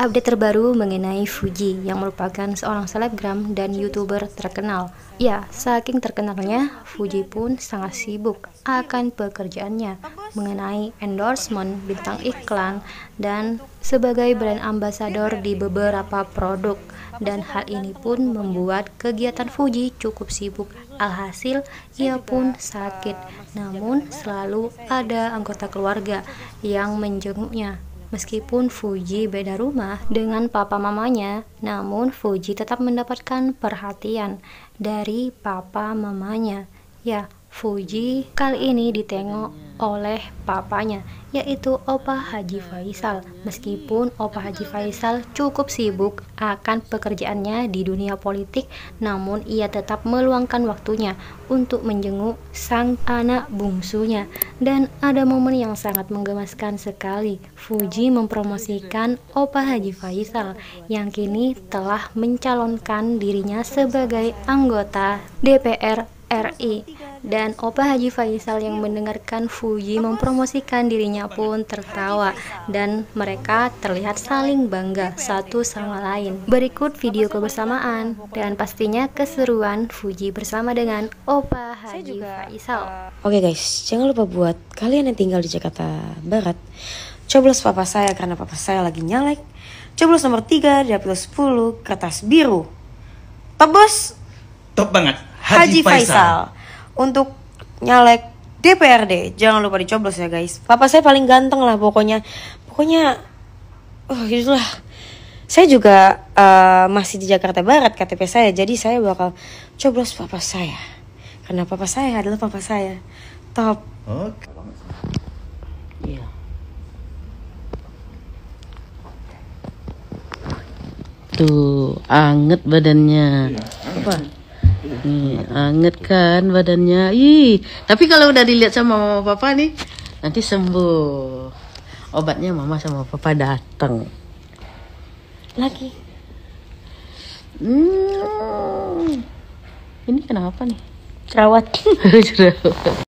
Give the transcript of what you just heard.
Update terbaru mengenai Fuji yang merupakan seorang selebgram dan youtuber terkenal. Ya, saking terkenalnya, Fuji pun sangat sibuk akan pekerjaannya mengenai endorsement, bintang iklan, dan sebagai brand ambassador di beberapa produk. Dan hal ini pun membuat kegiatan Fuji cukup sibuk. Alhasil, ia pun sakit. Namun, selalu ada anggota keluarga yang menjenguknya Meskipun Fuji beda rumah dengan papa mamanya, namun Fuji tetap mendapatkan perhatian dari papa mamanya. Ya, Fuji kali ini ditengok oleh papanya yaitu Opa Haji Faisal meskipun Opa Haji Faisal cukup sibuk akan pekerjaannya di dunia politik namun ia tetap meluangkan waktunya untuk menjenguk sang anak bungsunya dan ada momen yang sangat menggemaskan sekali Fuji mempromosikan Opa Haji Faisal yang kini telah mencalonkan dirinya sebagai anggota DPR RI dan Opa Haji Faisal yang mendengarkan Fuji mempromosikan dirinya pun tertawa dan mereka terlihat saling bangga satu sama lain. Berikut video kebersamaan dan pastinya keseruan Fuji bersama dengan Opa Haji Faisal. Eh, Oke okay guys, jangan lupa buat kalian yang tinggal di Jakarta Barat, coblos papa saya karena papa saya lagi nyalek. Coblos nomor 3 dapil 10 kertas biru. Tebus. Top banget. Haji, Haji Faisal. Faisal untuk nyalek DPRD. Jangan lupa dicoblos ya guys. Papa saya paling ganteng lah pokoknya. Pokoknya oh gitulah. Saya juga uh, masih di Jakarta Barat KTP saya. Jadi saya bakal coblos papa saya. Karena papa saya adalah papa saya. Top. Okay. Iya. Tuh, anget badannya. Iya, Apa? Nih, anget kan badannya. Ih, tapi kalau udah dilihat sama mama papa nih, nanti sembuh. Obatnya mama sama papa datang. Lagi. Hmm. Ini kenapa nih? Cerawat.